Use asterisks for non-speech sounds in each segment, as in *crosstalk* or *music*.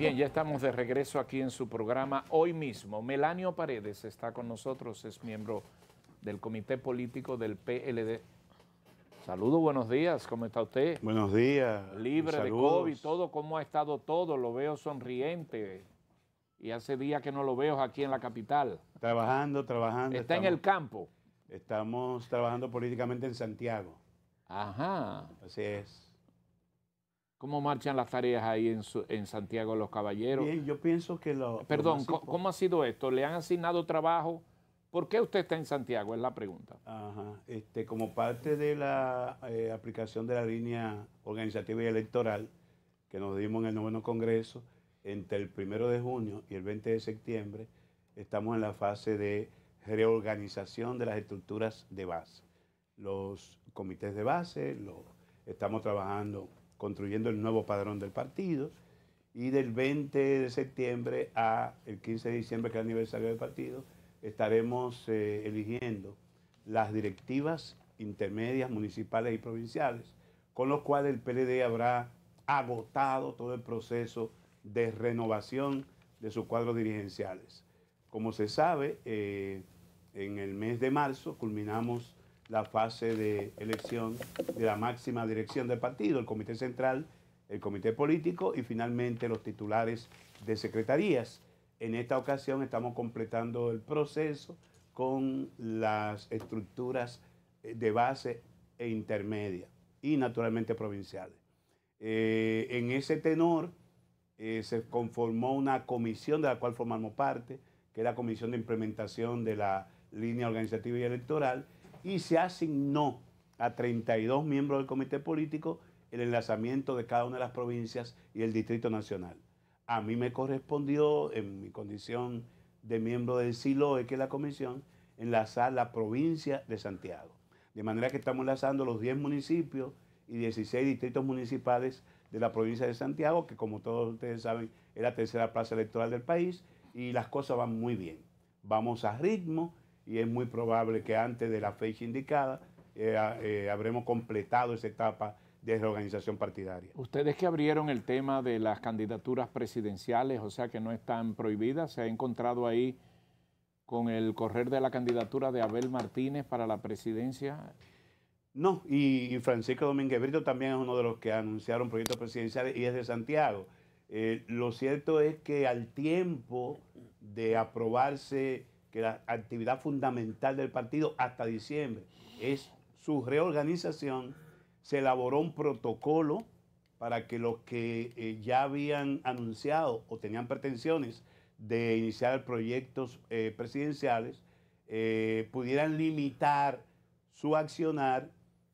Bien, ya estamos de regreso aquí en su programa hoy mismo. Melanio Paredes está con nosotros, es miembro del Comité Político del PLD. Saludos, buenos días, ¿cómo está usted? Buenos días. Libre de COVID, todo, ¿cómo ha estado todo? Lo veo sonriente. Y hace días que no lo veo aquí en la capital. Trabajando, trabajando. Está en el campo. Estamos trabajando políticamente en Santiago. Ajá. Así es. ¿Cómo marchan las tareas ahí en, Santiago los Caballeros? yo pienso que lo... Perdón, ¿cómo ha sido esto? ¿Le han asignado trabajo? ¿Por qué usted está en Santiago? Es la pregunta. Ajá. Este, como parte de la eh, aplicación de la línea organizativa y electoral que nos dimos en el noveno Congreso, entre el primero de junio y el 20 de septiembre, estamos en la fase de reorganización de las estructuras de base. Los comités de base, estamos trabajando construyendo el nuevo padrón del partido. Y del 20 de septiembre a el 15 de diciembre, que es el aniversario del partido, estaremos eh, eligiendo las directivas intermedias, municipales y provinciales, con lo cual el PLD habrá agotado todo el proceso de renovación de sus cuadros dirigenciales. Como se sabe, eh, en el mes de marzo culminamos la fase de elección de la máxima dirección del partido, el Comité Central, el Comité Político y finalmente los titulares de secretarías. En esta ocasión estamos completando el proceso con las estructuras eh, de base e intermedia y naturalmente provinciales. Eh, en ese tenor eh, se conformó una comisión de la cual formamos parte, que es la Comisión de Implementación de la Línea Organizativa y Electoral, y se asignó a 32 miembros del comité político el enlazamiento de cada una de las provincias y el Distrito Nacional. A mí me correspondió, en mi condición de miembro del SILOE, que es la comisión, enlazar la provincia de Santiago. De manera que estamos enlazando los 10 municipios y 16 distritos municipales de la provincia de Santiago, que como todos ustedes saben es la tercera plaza electoral del país, y las cosas van muy bien. Vamos a ritmo, y es muy probable que antes de la fecha indicada eh, eh, habremos completado esa etapa de reorganización partidaria. Ustedes que abrieron el tema de las candidaturas presidenciales, o sea que no están prohibidas, se ha encontrado ahí con el correr de la candidatura de Abel Martínez para la presidencia. No, y, Francisco Domínguez Brito también es uno de los que anunciaron proyectos presidenciales y es de Santiago. Eh, lo cierto es que al tiempo de aprobarse que la actividad fundamental del partido hasta diciembre es su reorganización, se elaboró un protocolo para que los que eh, ya habían anunciado o tenían pretensiones de iniciar proyectos eh, presidenciales eh, pudieran limitar su accionar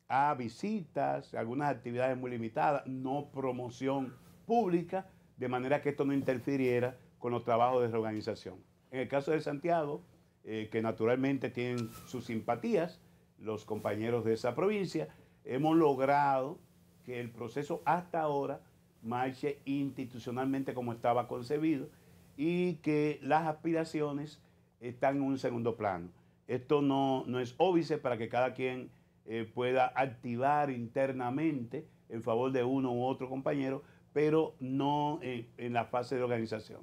a visitas, algunas actividades muy limitadas, no promoción pública, de manera que esto no interfiriera con los trabajos de reorganización. En el caso de Santiago, eh, que naturalmente tienen sus simpatías, los compañeros de esa provincia, hemos logrado que el proceso hasta ahora marche institucionalmente como estaba concebido y que las aspiraciones están en un segundo plano. Esto no, no es óbice para que cada quien eh, pueda activar internamente en favor de uno u otro compañero, pero no eh, en la fase de organización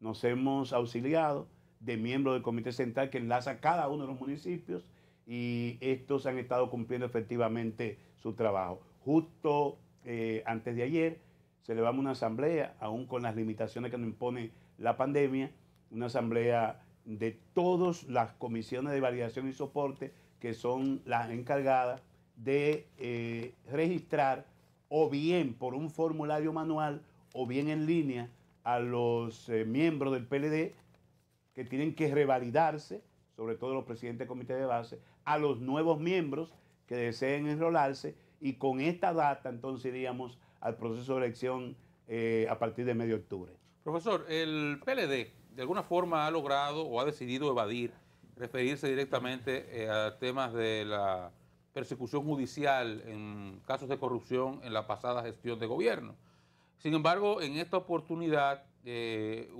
nos hemos auxiliado de miembros del Comité Central que enlaza cada uno de los municipios y estos han estado cumpliendo efectivamente su trabajo. Justo eh, antes de ayer celebramos una asamblea, aún con las limitaciones que nos impone la pandemia, una asamblea de todas las comisiones de validación y soporte que son las encargadas de eh, registrar o bien por un formulario manual o bien en línea a los eh, miembros del PLD que tienen que revalidarse, sobre todo los presidentes del comité de base, a los nuevos miembros que deseen enrolarse y con esta data entonces iríamos al proceso de elección eh, a partir de medio octubre. Profesor, el PLD de alguna forma ha logrado o ha decidido evadir referirse directamente eh, a temas de la persecución judicial en casos de corrupción en la pasada gestión de gobierno. Sin embargo, en esta oportunidad, eh,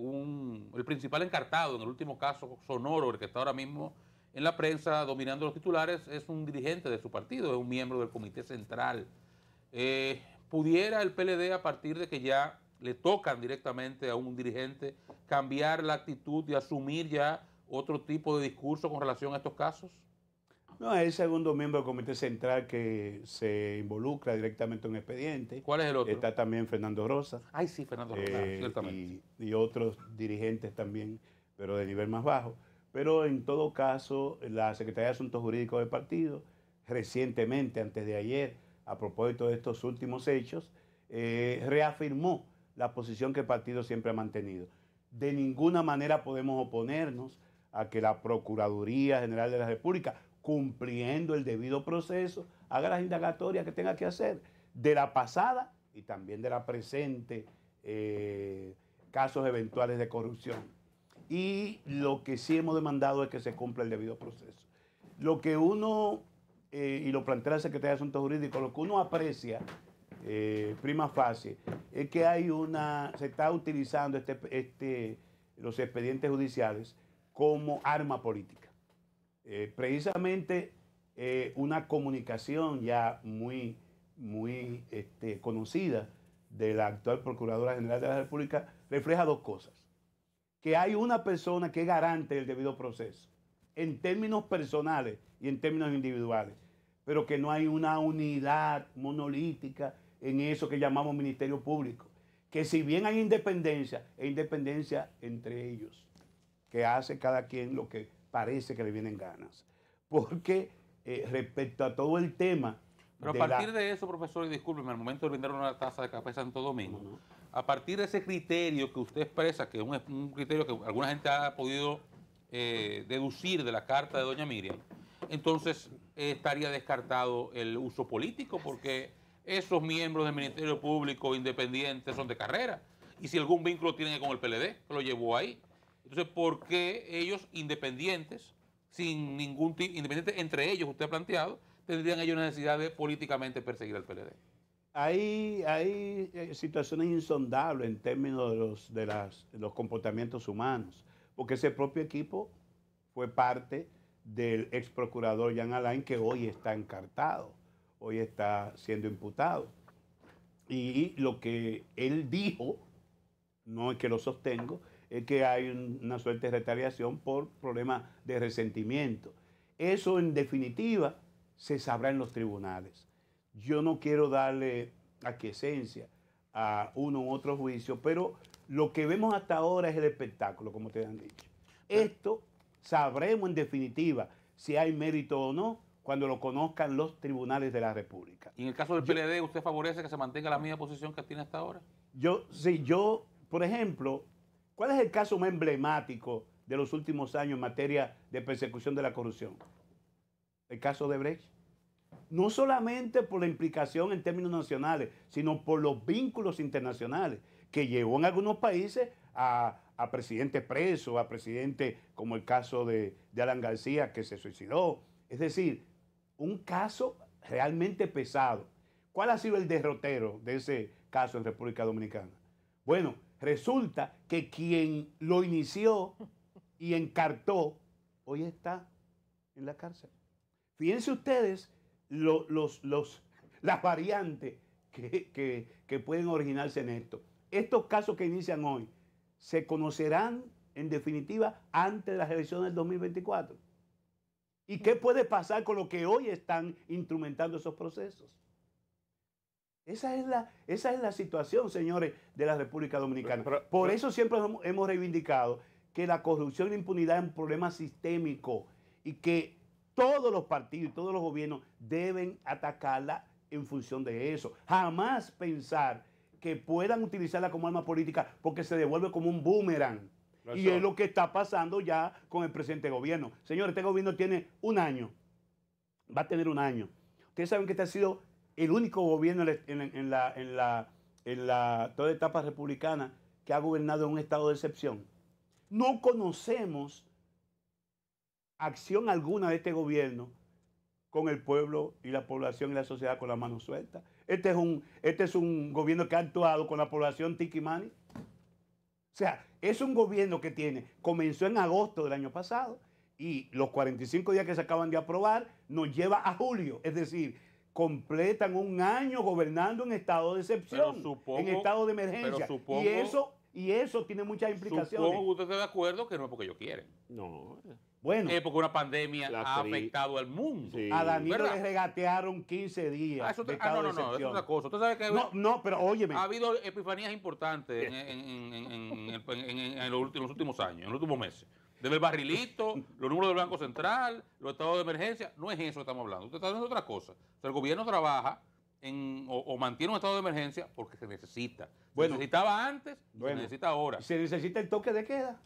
el principal encartado, en el último caso sonoro, el que está ahora mismo en la prensa dominando los titulares, es un dirigente de su partido, es un miembro del Comité Central. Eh, ¿Pudiera el PLD, a partir de que ya le tocan directamente a un dirigente, cambiar la actitud y asumir ya otro tipo de discurso con relación a estos casos? No, es el segundo miembro del Comité Central que se involucra directamente en un expediente. ¿Cuál es el otro? Está también Fernando Rosa. Ay, sí, Fernando Rosa, eh, ciertamente. Y, otros dirigentes también, pero de nivel más bajo. Pero en todo caso, la Secretaría de Asuntos Jurídicos del partido, recientemente, antes de ayer, a propósito de estos últimos hechos, eh, reafirmó la posición que el partido siempre ha mantenido. De ninguna manera podemos oponernos a que la Procuraduría General de la República, cumpliendo el debido proceso, haga las indagatorias que tenga que hacer de la pasada y también de la presente eh, casos eventuales de corrupción. Y lo que sí hemos demandado es que se cumpla el debido proceso. Lo que uno, eh, y lo plantea la Secretaría de Asuntos Jurídicos, lo que uno aprecia, eh, prima fase, es que hay una, se está utilizando este, este, los expedientes judiciales como arma política. Eh, precisamente eh, una comunicación ya muy, muy este, conocida de la actual Procuradora General de la República refleja dos cosas. Que hay una persona que garante el debido proceso en términos personales y en términos individuales, pero que no hay una unidad monolítica en eso que llamamos Ministerio Público. Que si bien hay independencia, e independencia entre ellos, que hace cada quien lo que parece que le vienen ganas. Porque eh, respecto a todo el tema... Pero a partir de eso, profesor, y discúlpeme, al momento de brindar una taza de café Santo Domingo, a partir de ese criterio que usted expresa, que es un, criterio que alguna gente ha podido eh, deducir de la carta de doña Miriam, entonces eh, estaría descartado el uso político, porque esos miembros del Ministerio Público independientes son de carrera. Y si algún vínculo tienen con el PLD, que lo llevó ahí. Entonces, ¿por qué ellos independientes, sin ningún tipo, independiente entre ellos, usted ha planteado, tendrían ellos necesidad de políticamente perseguir al PLD? Hay, hay eh, situaciones insondables en términos de los, los comportamientos humanos, porque ese propio equipo fue parte del ex procurador Jean Alain, que hoy está encartado, hoy está siendo imputado. Y lo que él dijo, no es que lo sostengo, es que hay una suerte de retaliación por problemas de resentimiento. Eso en definitiva se sabrá en los tribunales. Yo no quiero darle aquiescencia a uno u otro juicio, pero lo que vemos hasta ahora es el espectáculo, como te han dicho. Esto sabremos en definitiva si hay mérito o no cuando lo conozcan los tribunales de la República. ¿Y en el caso del PLD, usted favorece que se mantenga la misma posición que tiene hasta ahora? Yo, sí, yo, por ejemplo, ¿Cuál es el caso más emblemático de los últimos años en materia de persecución de la corrupción? El caso de Brecht. No solamente por la implicación en términos nacionales, sino por los vínculos internacionales, que llevó en algunos países a, a presidentes presos, a presidentes como el caso de, de Alan García, que se suicidó. Es decir, un caso realmente pesado. ¿Cuál ha sido el derrotero de ese caso en República Dominicana? Bueno, Resulta que quien lo inició y encartó, hoy está en la cárcel. Fíjense ustedes los, las variantes que, que pueden originarse en esto. Estos casos que inician hoy se conocerán en definitiva antes de las elecciones del 2024. ¿Y qué puede pasar con lo que hoy están instrumentando esos procesos? Esa es, la, esa es la situación, señores, de la República Dominicana. Por eso siempre hemos reivindicado que la corrupción y e la impunidad es un problema sistémico y que todos los partidos y todos los gobiernos deben atacarla en función de eso. Jamás pensar que puedan utilizarla como arma política porque se devuelve como un boomerang. Y es lo que está pasando ya con el presente gobierno. Señores, este gobierno tiene un año. Va a tener un año. Ustedes saben que este ha sido el único gobierno en, la, toda etapa republicana que ha gobernado en un estado de excepción. No conocemos acción alguna de este gobierno con el pueblo y la población y la sociedad con la mano suelta. Este es un, este es un gobierno que ha actuado con la población tiquimani. O sea, es un gobierno que tiene, comenzó en agosto del año pasado y los 45 días que se acaban de aprobar nos lleva a julio. Es decir, completan un año gobernando en estado de excepción, en estado de emergencia. y eso y eso tiene muchas implicaciones. Supongo que usted está de acuerdo que no es porque yo quieren. No. Bueno. Es porque una pandemia ha afectado al mundo. A Daniel le regatearon 15 días. no, no, no, es otra cosa. no, no, pero óyeme. Ha habido epifanías importantes en, en los últimos años, en los últimos meses. Debe el barrilito, los números del Banco Central, los estados de emergencia. No es eso que estamos hablando. Usted está hablando de otra cosa. el gobierno trabaja o, mantiene un estado de emergencia porque se necesita. Bueno, se necesitaba antes, se necesita ahora. ¿Se necesita el toque de queda?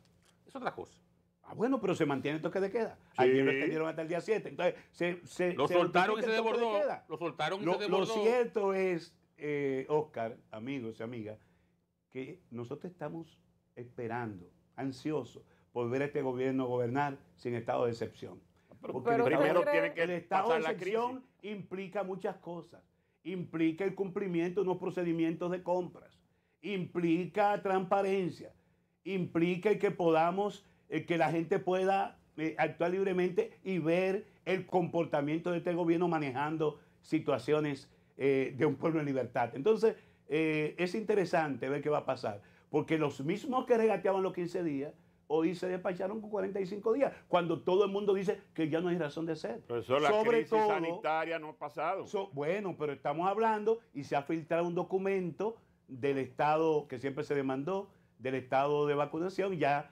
Es otra cosa. Ah, bueno, pero se mantiene el toque de queda. Ayer lo extendieron hasta el día 7. Entonces, se, se, lo, se soltaron se desbordó, lo soltaron y se desbordó. Lo cierto es, eh, Oscar, amigos y amigas, que nosotros estamos esperando, ansiosos, volver a este gobierno gobernar sin estado de excepción. Ah, porque primero tiene que el estado de excepción implica muchas cosas. Implica el cumplimiento de unos procedimientos de compras. Implica transparencia. Implica que podamos, que la gente pueda eh, actuar libremente y ver el comportamiento de este gobierno manejando situaciones eh, de un pueblo en libertad. Entonces, eh, es interesante ver qué va a pasar, porque los mismos que regateaban los 15 días hoy se despacharon con 45 días, cuando todo el mundo dice que ya no hay razón de ser. la Sobre crisis todo, sanitaria no ha pasado. bueno, pero estamos hablando y se ha filtrado un documento del Estado que siempre se demandó, del Estado de vacunación, ya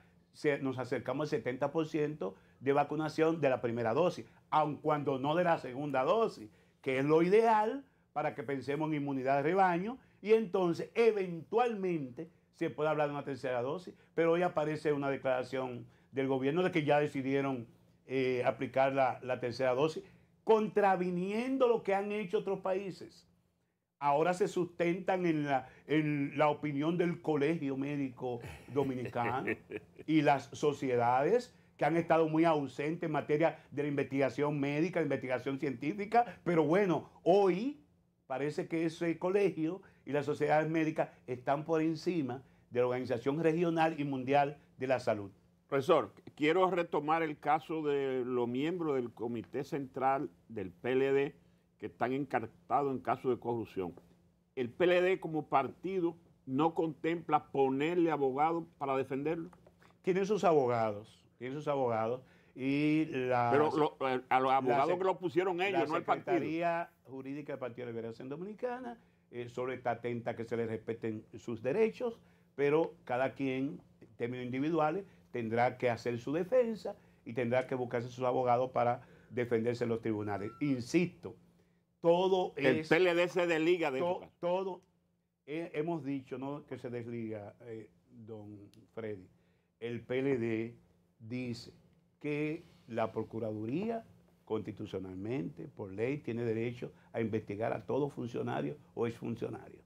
nos acercamos al 70% de vacunación de la primera dosis, aun cuando no de la segunda dosis, que es lo ideal para que pensemos en inmunidad de rebaño y entonces eventualmente se puede hablar de una tercera dosis, pero hoy aparece una declaración del gobierno de que ya decidieron eh, aplicar la, tercera dosis, contraviniendo lo que han hecho otros países. Ahora se sustentan en la, en la opinión del Colegio Médico Dominicano *laughs* y las sociedades que han estado muy ausentes en materia de la investigación médica, de investigación científica, pero bueno, hoy parece que ese colegio y las sociedades médicas están por encima de la Organización Regional y Mundial de la Salud. Profesor, quiero retomar el caso de los miembros del Comité Central del PLD que están encartados en caso de corrupción. El PLD como partido no contempla ponerle abogado para defenderlo. Tienen sus abogados, tienen sus abogados y la... Pero eh, a los abogados que lo pusieron ellos, no el partido. La Secretaría Jurídica del Partido de Liberación Dominicana eh, solo está atenta a que se le respeten sus derechos, pero cada quien, en términos individuales, tendrá que hacer su defensa y tendrá que buscarse sus abogados para defenderse en los tribunales. Insisto, todo El El PLD se desliga de Todo, eh, hemos dicho, no que se desliga, eh, don Freddy. El PLD dice que la Procuraduría constitucionalmente, por ley, tiene derecho a investigar a todo funcionario o exfuncionario.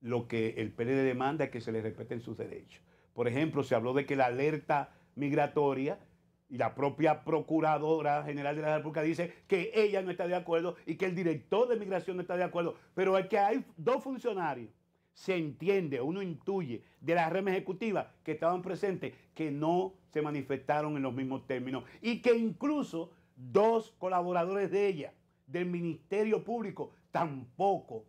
Lo que el PLD demanda es que se le respeten sus derechos. Por ejemplo, se habló de que la alerta migratoria y la propia Procuradora General de la República dice que ella no está de acuerdo y que el director de migración no está de acuerdo. Pero es que hay dos funcionarios, se entiende, uno intuye, de la rama ejecutiva que estaban presentes, que no se manifestaron en los mismos términos y que incluso dos colaboradores de ella, del Ministerio Público, tampoco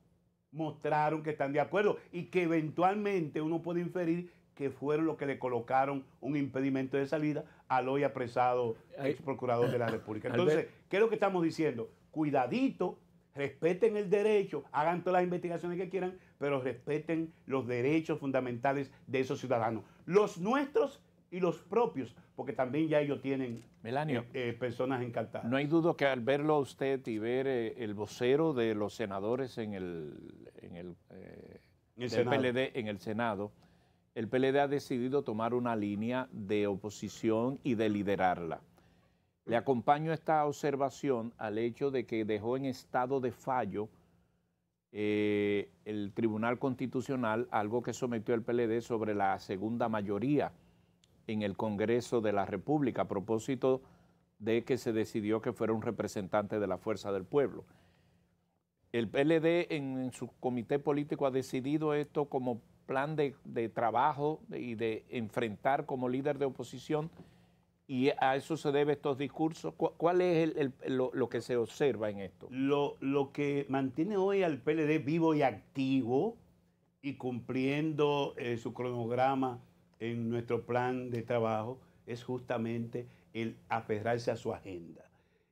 mostraron que están de acuerdo y que eventualmente uno puede inferir que fueron los que le colocaron un impedimento de salida al hoy apresado ex procurador de la *coughs* República. Entonces, ¿qué es lo que estamos diciendo? Cuidadito, respeten el derecho, hagan todas las investigaciones que quieran, pero respeten los derechos fundamentales de esos ciudadanos. Los nuestros y los propios, porque también ya ellos tienen eh, eh, personas encantadas. No hay duda que al verlo usted y ver eh, el vocero de los senadores en el, en el, en el Senado, el PLD ha decidido tomar una línea de oposición y de liderarla. Le acompaño esta observación al hecho de que dejó en estado de fallo el Tribunal Constitucional algo que sometió el PLD sobre la segunda mayoría en el Congreso de la República a propósito de que se decidió que fuera un representante de la Fuerza del Pueblo. El PLD en, su comité político ha decidido esto como plan de, trabajo y de enfrentar como líder de oposición y a eso se debe estos discursos. ¿Cuál es lo, que se observa en esto? Lo, que mantiene hoy al PLD vivo y activo y cumpliendo eh, su cronograma en nuestro plan de trabajo es justamente el aferrarse a su agenda.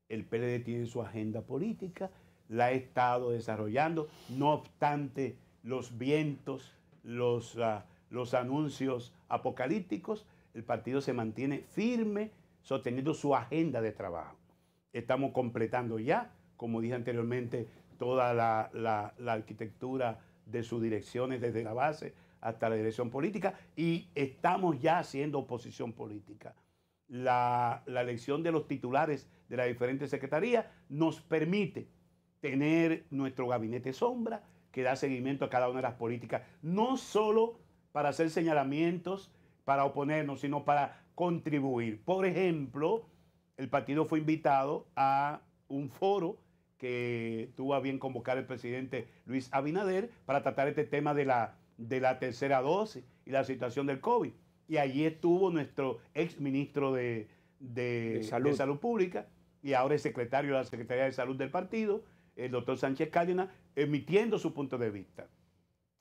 El PLD tiene su agenda política, la ha estado desarrollando, no obstante los vientos, ah, los, anuncios apocalípticos, el partido se mantiene firme sosteniendo su agenda de trabajo. Estamos completando ya, como dije anteriormente, toda la arquitectura de sus direcciones desde la base hasta la dirección política y estamos ya haciendo oposición política. La, elección de los titulares de las diferentes secretarías nos permite tener nuestro gabinete sombra que da seguimiento a cada una de las políticas, no solo para hacer señalamientos, para oponernos, sino para contribuir. Por ejemplo, el partido fue invitado a un foro que tuvo a bien convocar el presidente Luis Abinader para tratar este tema de la de la tercera dosis y la situación del COVID. Y allí estuvo nuestro ex ministro de, salud. Pública y ahora es secretario de la Secretaría de Salud del partido, el doctor Sánchez cádina emitiendo su punto de vista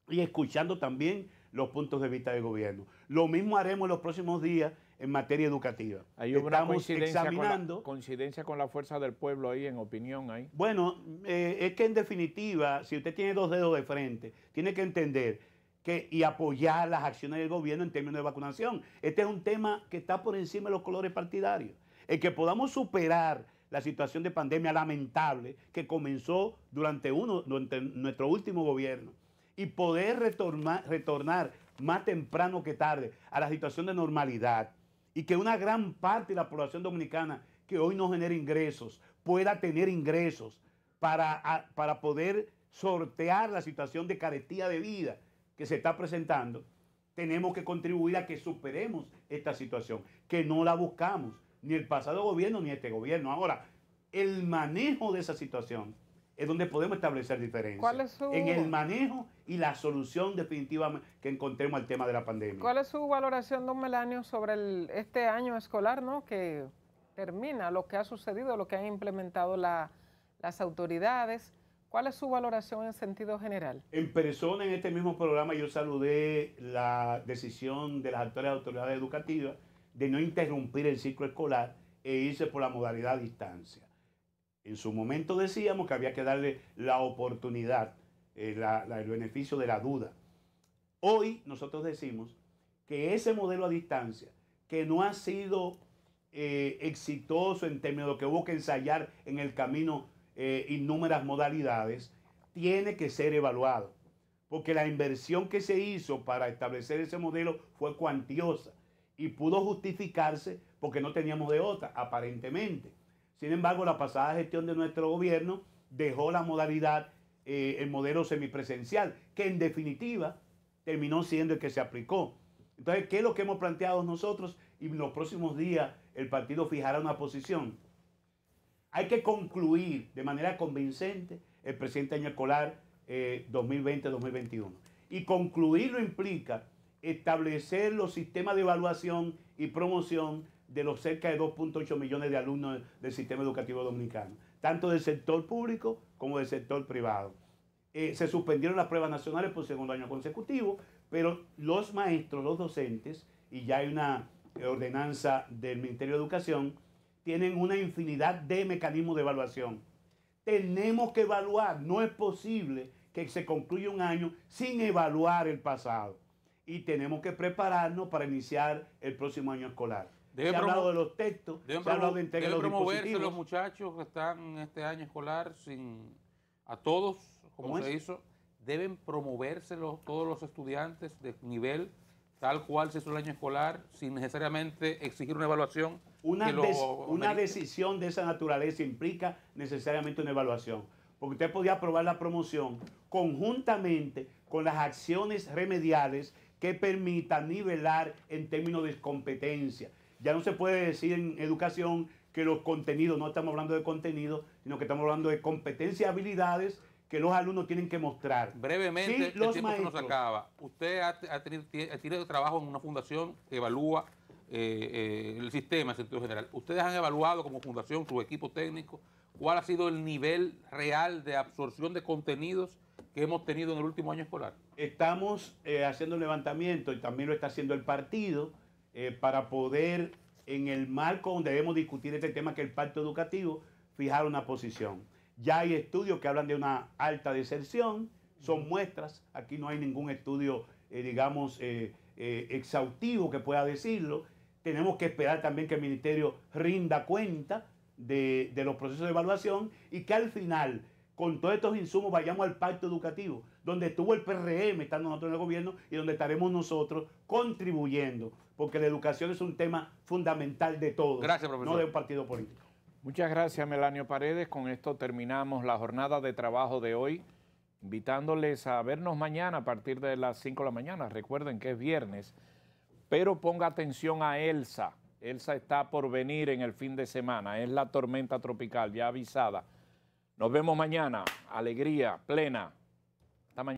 y escuchando también los puntos de vista del gobierno. Lo mismo haremos en los próximos días en materia educativa. Hay una Estamos coincidencia examinando. Con la, coincidencia con la fuerza del pueblo ahí, en opinión ahí. Bueno, eh, es que en definitiva, si usted tiene dos dedos de frente, tiene que entender y apoyar las acciones del gobierno en términos de vacunación. Este es un tema que está por encima de los colores partidarios. El que podamos superar la situación de pandemia lamentable que comenzó durante, uno, nuestro último gobierno y poder retornar, retornar más temprano que tarde a la situación de normalidad y que una gran parte de la población dominicana que hoy no genera ingresos pueda tener ingresos para, para poder sortear la situación de caretía de vida que se está presentando, tenemos que contribuir a que superemos esta situación, que no la buscamos, ni el pasado gobierno ni este gobierno. Ahora, el manejo de esa situación es donde podemos establecer diferencias. En el manejo y la solución definitiva que encontremos al tema de la pandemia. ¿Cuál es su valoración, don Melanio, sobre este año escolar, ¿no? que termina, lo que ha sucedido, lo que han implementado las autoridades? ¿Cuál es su valoración en sentido general? En persona, en este mismo programa, yo saludé la decisión de las actuales autoridades educativas de no interrumpir el ciclo escolar e irse por la modalidad a distancia. En su momento decíamos que había que darle la oportunidad, eh, el beneficio de la duda. Hoy nosotros decimos que ese modelo a distancia, que no ha sido eh, exitoso en términos de lo que hubo que ensayar en el camino eh, modalidades, tiene que ser evaluado. Porque la inversión que se hizo para establecer ese modelo fue cuantiosa y pudo justificarse porque no teníamos de otra, aparentemente. Sin embargo, la pasada gestión de nuestro gobierno dejó la modalidad, el eh, modelo semipresencial, que en definitiva terminó siendo el que se aplicó. Entonces, ¿qué es lo que hemos planteado nosotros? Y en los próximos días el partido fijará una posición. Hay que concluir de manera convincente el presente año escolar 2020-2021. Eh, y concluirlo implica establecer los sistemas de evaluación y promoción de los cerca de 2.8 millones de alumnos del sistema educativo dominicano, tanto del sector público como del sector privado. Eh, se suspendieron las pruebas nacionales por segundo año consecutivo, pero los maestros, los docentes, y ya hay una eh, ordenanza del Ministerio de Educación, tienen una infinidad de mecanismos de evaluación. Tenemos que evaluar, no es posible que se concluya un año sin evaluar el pasado. Y tenemos que prepararnos para iniciar el próximo año escolar. se ha hablado de los textos, se ha hablado de entrega de los promoverse los muchachos que están en este año escolar sin a todos, como se hizo, deben promoverse los, todos los estudiantes de nivel tal cual se hizo el año escolar, sin necesariamente exigir una evaluación una, una decisión de esa naturaleza implica necesariamente una evaluación, porque usted podía aprobar la promoción conjuntamente con las acciones remediales que permitan nivelar en términos de competencia. Ya no se puede decir en educación que los contenidos, no estamos hablando de contenido, sino que estamos hablando de competencia y habilidades que los alumnos tienen que mostrar. Brevemente, maestros. nos acaba. Usted ha, trabajo en una fundación, evalúa eh, eh, el sistema el sentido general. ¿Ustedes han evaluado como fundación, su equipo técnico, cuál ha sido el nivel real de absorción de contenidos que hemos tenido en el último año escolar? Estamos eh, haciendo un levantamiento y también lo está haciendo el partido para poder, en el marco donde debemos discutir este tema que es el pacto educativo, fijar una posición. Ya hay estudios que hablan de una alta deserción, son muestras, aquí no hay ningún estudio, digamos, exhaustivo que pueda decirlo, tenemos que esperar también que el ministerio rinda cuenta de, los procesos de evaluación y que al final con todos estos insumos vayamos al pacto educativo, donde estuvo el PRM, estando nosotros en el gobierno, y donde estaremos nosotros contribuyendo, porque la educación es un tema fundamental de todos, no de un partido político. Muchas gracias, Melanio Paredes. Con esto terminamos la jornada de trabajo de hoy, invitándoles a vernos mañana a partir de las 5 de la mañana. Recuerden que es viernes. Pero ponga atención a Elsa. Elsa está por venir en el fin de semana. Es la tormenta tropical ya avisada. Nos vemos mañana. Alegría plena. Hasta mañana.